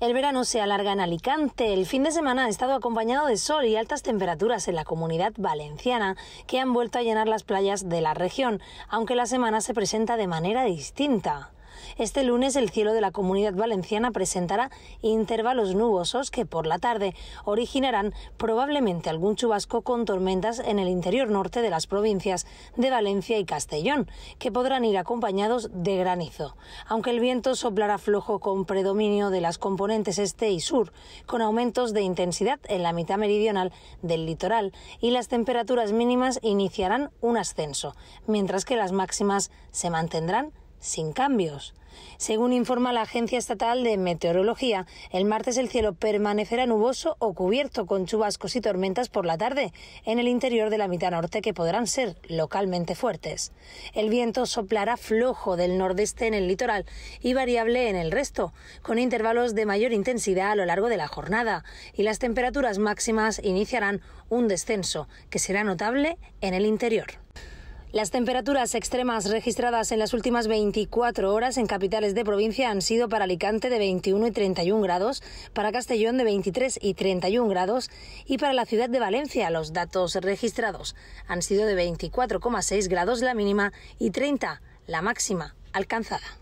El verano se alarga en Alicante. El fin de semana ha estado acompañado de sol y altas temperaturas en la comunidad valenciana, que han vuelto a llenar las playas de la región, aunque la semana se presenta de manera distinta. Este lunes el cielo de la comunidad valenciana presentará intervalos nubosos que por la tarde originarán probablemente algún chubasco con tormentas en el interior norte de las provincias de Valencia y Castellón, que podrán ir acompañados de granizo. Aunque el viento soplará flojo con predominio de las componentes este y sur, con aumentos de intensidad en la mitad meridional del litoral y las temperaturas mínimas iniciarán un ascenso, mientras que las máximas se mantendrán sin cambios. Según informa la Agencia Estatal de Meteorología, el martes el cielo permanecerá nuboso o cubierto con chubascos y tormentas por la tarde en el interior de la mitad norte que podrán ser localmente fuertes. El viento soplará flojo del nordeste en el litoral y variable en el resto, con intervalos de mayor intensidad a lo largo de la jornada, y las temperaturas máximas iniciarán un descenso que será notable en el interior. Las temperaturas extremas registradas en las últimas 24 horas en capitales de provincia han sido para Alicante de 21 y 31 grados, para Castellón de 23 y 31 grados y para la ciudad de Valencia los datos registrados han sido de 24,6 grados la mínima y 30 la máxima alcanzada.